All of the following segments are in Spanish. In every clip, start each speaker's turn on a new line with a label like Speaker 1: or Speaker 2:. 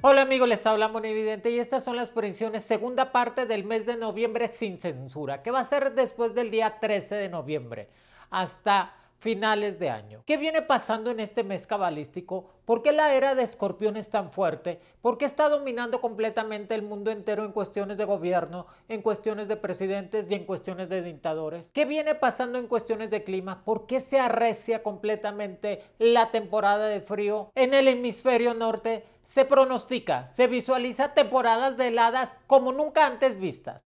Speaker 1: Hola amigos, les habla Monividente y estas son las proyecciones segunda parte del mes de noviembre sin censura, que va a ser después del día 13 de noviembre. Hasta finales de año. ¿Qué viene pasando en este mes cabalístico? ¿Por qué la era de escorpión es tan fuerte? ¿Por qué está dominando completamente el mundo entero en cuestiones de gobierno, en cuestiones de presidentes y en cuestiones de dictadores? ¿Qué viene pasando en cuestiones de clima? ¿Por qué se arrecia completamente la temporada de frío en el hemisferio norte? Se pronostica, se visualiza temporadas de heladas como nunca antes vistas.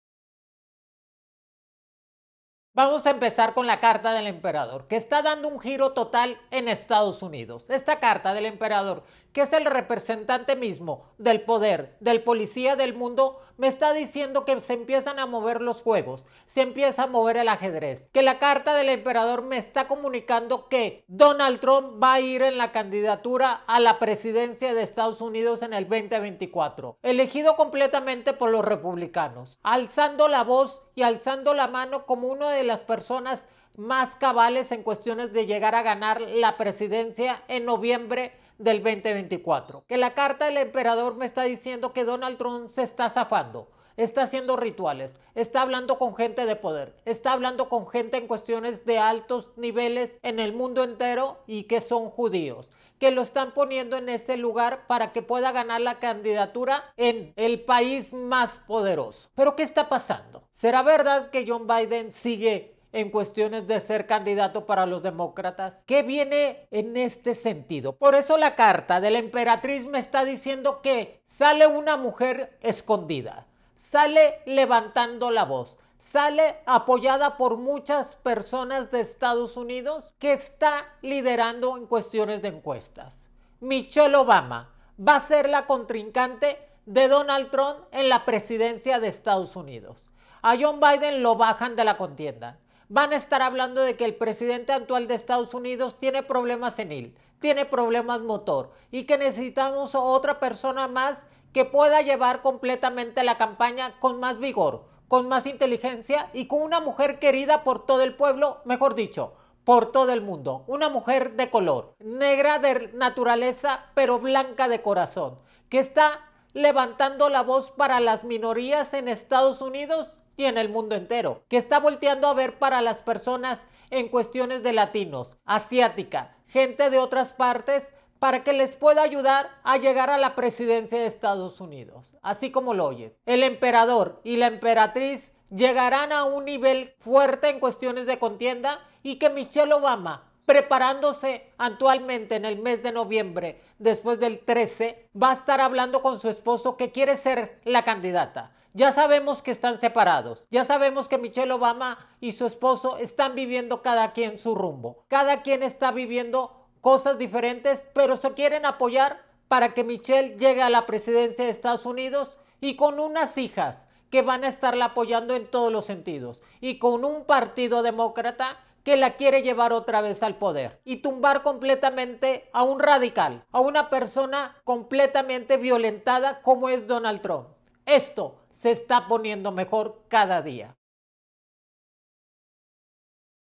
Speaker 1: Vamos a empezar con la carta del emperador, que está dando un giro total en Estados Unidos. Esta carta del emperador que es el representante mismo del poder, del policía del mundo, me está diciendo que se empiezan a mover los juegos, se empieza a mover el ajedrez, que la carta del emperador me está comunicando que Donald Trump va a ir en la candidatura a la presidencia de Estados Unidos en el 2024, elegido completamente por los republicanos, alzando la voz y alzando la mano como una de las personas más cabales en cuestiones de llegar a ganar la presidencia en noviembre del 2024. Que la carta del emperador me está diciendo que Donald Trump se está zafando, está haciendo rituales, está hablando con gente de poder, está hablando con gente en cuestiones de altos niveles en el mundo entero y que son judíos que lo están poniendo en ese lugar para que pueda ganar la candidatura en el país más poderoso. Pero ¿qué está pasando? ¿Será verdad que John Biden sigue en cuestiones de ser candidato para los demócratas? ¿Qué viene en este sentido? Por eso la carta de la emperatriz me está diciendo que sale una mujer escondida, sale levantando la voz, sale apoyada por muchas personas de Estados Unidos que está liderando en cuestiones de encuestas. Michelle Obama va a ser la contrincante de Donald Trump en la presidencia de Estados Unidos. A John Biden lo bajan de la contienda van a estar hablando de que el presidente actual de Estados Unidos tiene problemas senil, tiene problemas motor y que necesitamos otra persona más que pueda llevar completamente la campaña con más vigor, con más inteligencia y con una mujer querida por todo el pueblo, mejor dicho, por todo el mundo. Una mujer de color, negra de naturaleza, pero blanca de corazón, que está levantando la voz para las minorías en Estados Unidos y en el mundo entero, que está volteando a ver para las personas en cuestiones de latinos, asiática, gente de otras partes, para que les pueda ayudar a llegar a la presidencia de Estados Unidos, así como lo oye. El emperador y la emperatriz llegarán a un nivel fuerte en cuestiones de contienda y que Michelle Obama preparándose actualmente en el mes de noviembre, después del 13, va a estar hablando con su esposo que quiere ser la candidata. Ya sabemos que están separados. Ya sabemos que Michelle Obama y su esposo están viviendo cada quien su rumbo. Cada quien está viviendo cosas diferentes, pero se quieren apoyar para que Michelle llegue a la presidencia de Estados Unidos y con unas hijas que van a estarla apoyando en todos los sentidos y con un partido demócrata que la quiere llevar otra vez al poder y tumbar completamente a un radical, a una persona completamente violentada como es Donald Trump. Esto se está poniendo mejor cada día.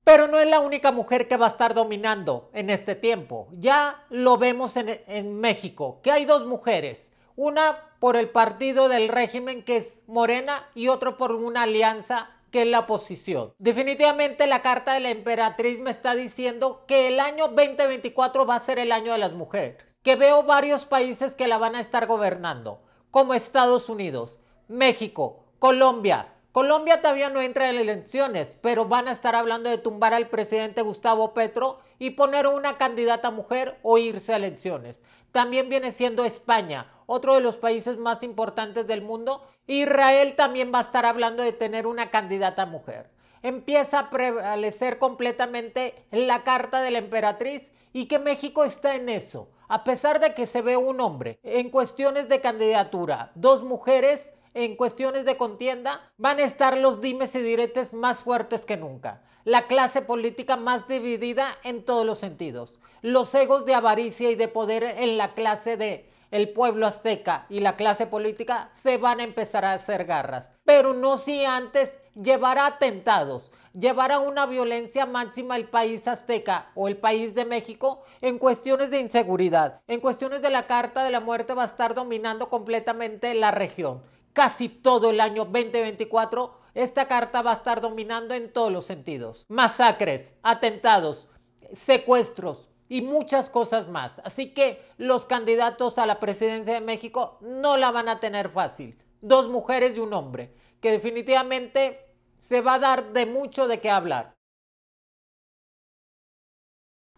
Speaker 1: Pero no es la única mujer que va a estar dominando en este tiempo. Ya lo vemos en, México, que hay dos mujeres. Una por el partido del régimen que es Morena y otra por una alianza que es la oposición. Definitivamente la carta de la emperatriz me está diciendo que el año 2024 va a ser el año de las mujeres. Que veo varios países que la van a estar gobernando como Estados Unidos, México, Colombia. Colombia todavía no entra en elecciones, pero van a estar hablando de tumbar al presidente Gustavo Petro y poner una candidata mujer o irse a elecciones. También viene siendo España, otro de los países más importantes del mundo. Israel también va a estar hablando de tener una candidata mujer. Empieza a prevalecer completamente la carta de la emperatriz y que México está en eso a pesar de que se ve un hombre en cuestiones de candidatura, dos mujeres en cuestiones de contienda, van a estar los dimes y diretes más fuertes que nunca. La clase política más dividida en todos los sentidos. Los egos de avaricia y de poder en la clase de el pueblo azteca y la clase política se van a empezar a hacer garras. Pero no si antes llevará atentados llevar a una violencia máxima el país azteca o el país de México en cuestiones de inseguridad, en cuestiones de la carta de la muerte va a estar dominando completamente la región. Casi todo el año 2024 esta carta va a estar dominando en todos los sentidos. Masacres, atentados, secuestros, y muchas cosas más. Así que los candidatos a la presidencia de México no la van a tener fácil. Dos mujeres y un hombre, que definitivamente se va a dar de mucho de qué hablar.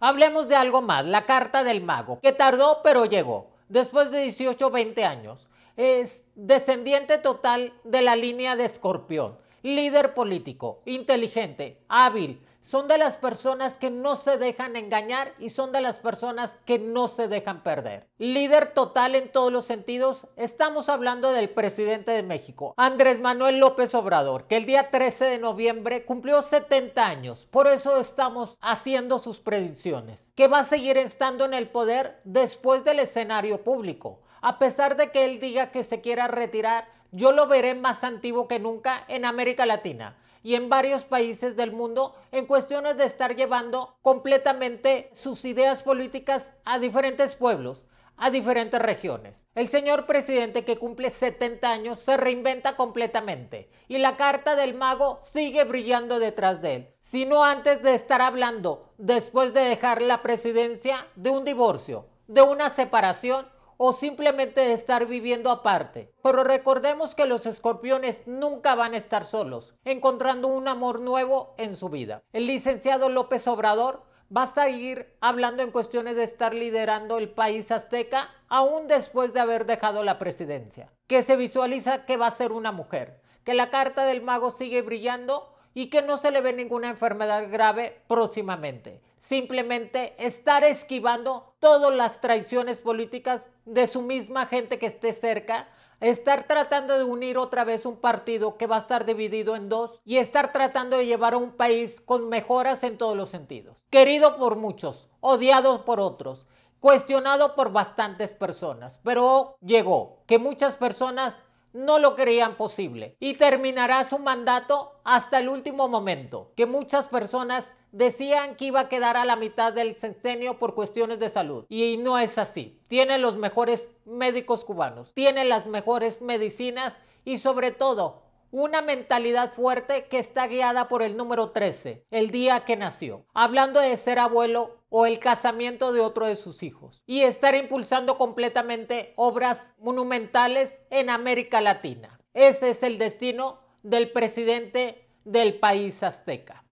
Speaker 1: Hablemos de algo más, la carta del mago, que tardó pero llegó, después de 18 o 20 años. Es descendiente total de la línea de escorpión, líder político, inteligente, hábil, son de las personas que no se dejan engañar y son de las personas que no se dejan perder. Líder total en todos los sentidos, estamos hablando del presidente de México, Andrés Manuel López Obrador, que el día 13 de noviembre cumplió 70 años. Por eso estamos haciendo sus predicciones, que va a seguir estando en el poder después del escenario público. A pesar de que él diga que se quiera retirar, yo lo veré más antiguo que nunca en América Latina y en varios países del mundo en cuestiones de estar llevando completamente sus ideas políticas a diferentes pueblos, a diferentes regiones. El señor presidente que cumple 70 años se reinventa completamente y la carta del mago sigue brillando detrás de él, sino antes de estar hablando, después de dejar la presidencia, de un divorcio, de una separación o simplemente estar viviendo aparte. Pero recordemos que los escorpiones nunca van a estar solos, encontrando un amor nuevo en su vida. El licenciado López Obrador va a seguir hablando en cuestiones de estar liderando el país azteca aún después de haber dejado la presidencia, que se visualiza que va a ser una mujer, que la carta del mago sigue brillando y que no se le ve ninguna enfermedad grave próximamente. Simplemente estar esquivando todas las traiciones políticas de su misma gente que esté cerca, estar tratando de unir otra vez un partido que va a estar dividido en dos y estar tratando de llevar a un país con mejoras en todos los sentidos. Querido por muchos, odiado por otros, cuestionado por bastantes personas, pero llegó que muchas personas no lo creían posible y terminará su mandato hasta el último momento, que muchas personas decían que iba a quedar a la mitad del sexenio por cuestiones de salud y no es así. Tiene los mejores médicos cubanos, tiene las mejores medicinas y sobre todo una mentalidad fuerte que está guiada por el número 13, el día que nació, hablando de ser abuelo o el casamiento de otro de sus hijos, y estar impulsando completamente obras monumentales en América Latina. Ese es el destino del presidente del país azteca.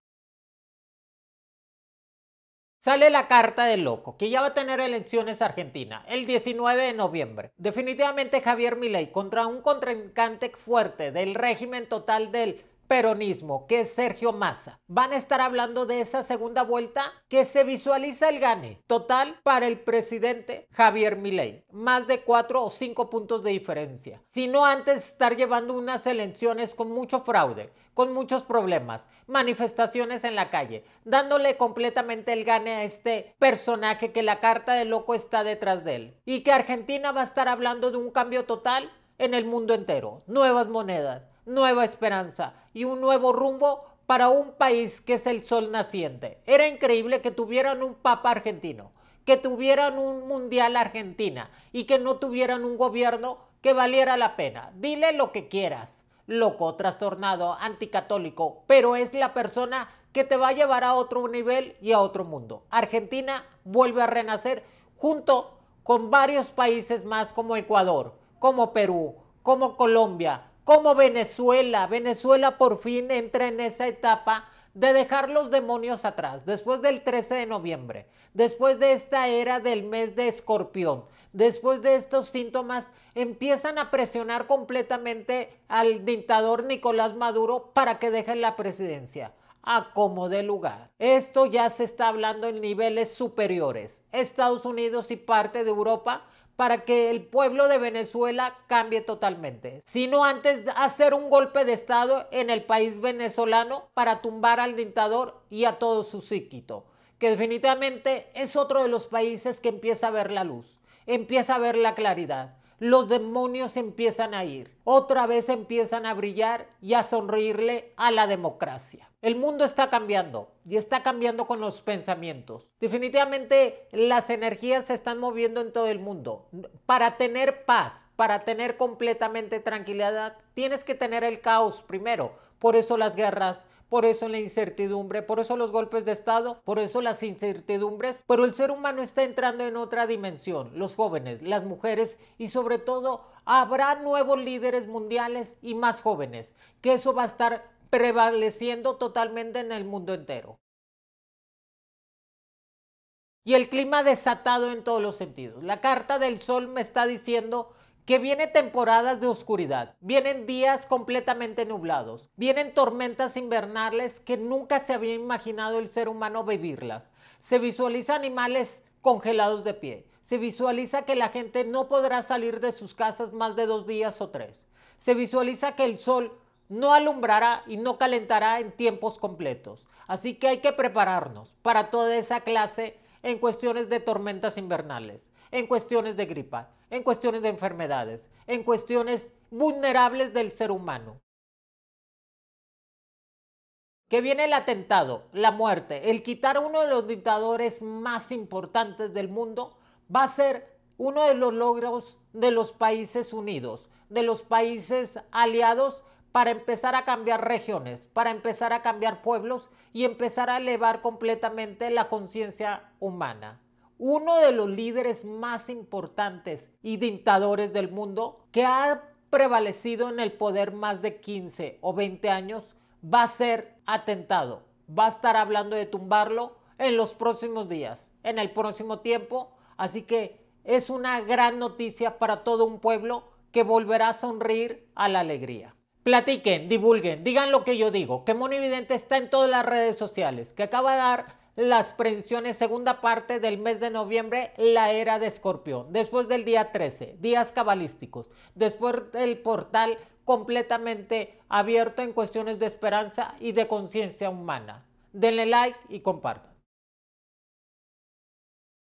Speaker 1: Sale la carta del loco, que ya va a tener elecciones Argentina el 19 de noviembre. Definitivamente Javier Milei contra un contrincante fuerte del régimen total del peronismo, que es Sergio Massa, van a estar hablando de esa segunda vuelta que se visualiza el gane total para el presidente Javier Milei. Más de cuatro o cinco puntos de diferencia. Si no antes estar llevando unas elecciones con mucho fraude, con muchos problemas, manifestaciones en la calle, dándole completamente el gane a este personaje que la carta de loco está detrás de él. Y que Argentina va a estar hablando de un cambio total en el mundo entero. Nuevas monedas, nueva esperanza y un nuevo rumbo para un país que es el sol naciente. Era increíble que tuvieran un papa argentino, que tuvieran un mundial argentina y que no tuvieran un gobierno que valiera la pena. Dile lo que quieras, loco, trastornado, anticatólico, pero es la persona que te va a llevar a otro nivel y a otro mundo. Argentina vuelve a renacer junto con varios países más como Ecuador, como Perú, como Colombia, como Venezuela. Venezuela por fin entra en esa etapa de dejar los demonios atrás, después del 13 de noviembre, después de esta era del mes de escorpión, después de estos síntomas, empiezan a presionar completamente al dictador Nicolás Maduro para que deje la presidencia a como lugar. Esto ya se está hablando en niveles superiores. Estados Unidos y parte de Europa para que el pueblo de Venezuela cambie totalmente, sino antes hacer un golpe de Estado en el país venezolano para tumbar al dictador y a todo su círculo, que definitivamente es otro de los países que empieza a ver la luz, empieza a ver la claridad los demonios empiezan a ir. Otra vez empiezan a brillar y a sonreírle a la democracia. El mundo está cambiando y está cambiando con los pensamientos. Definitivamente las energías se están moviendo en todo el mundo. Para tener paz, para tener completamente tranquilidad, tienes que tener el caos primero. Por eso las guerras, por eso la incertidumbre, por eso los golpes de Estado, por eso las incertidumbres, pero el ser humano está entrando en otra dimensión, los jóvenes, las mujeres y sobre todo habrá nuevos líderes mundiales y más jóvenes, que eso va a estar prevaleciendo totalmente en el mundo entero. Y el clima desatado en todos los sentidos. La carta del sol me está diciendo que vienen temporadas de oscuridad, vienen días completamente nublados, vienen tormentas invernales que nunca se había imaginado el ser humano vivirlas. Se visualiza animales congelados de pie, se visualiza que la gente no podrá salir de sus casas más de dos días o tres, se visualiza que el sol no alumbrará y no calentará en tiempos completos. Así que hay que prepararnos para toda esa clase en cuestiones de tormentas invernales, en cuestiones de gripa en cuestiones de enfermedades, en cuestiones vulnerables del ser humano. Que viene el atentado, la muerte, el quitar a uno de los dictadores más importantes del mundo va a ser uno de los logros de los países unidos, de los países aliados para empezar a cambiar regiones, para empezar a cambiar pueblos y empezar a elevar completamente la conciencia humana uno de los líderes más importantes y dictadores del mundo que ha prevalecido en el poder más de 15 o 20 años, va a ser atentado. Va a estar hablando de tumbarlo en los próximos días, en el próximo tiempo. Así que es una gran noticia para todo un pueblo que volverá a sonreír a la alegría. Platiquen, divulguen, digan lo que yo digo, que Evidente está en todas las redes sociales, que acaba de dar las previsiones segunda parte del mes de noviembre, la era de escorpión, después del día 13, días cabalísticos, después del portal completamente abierto en cuestiones de esperanza y de conciencia humana. Denle like y compartan.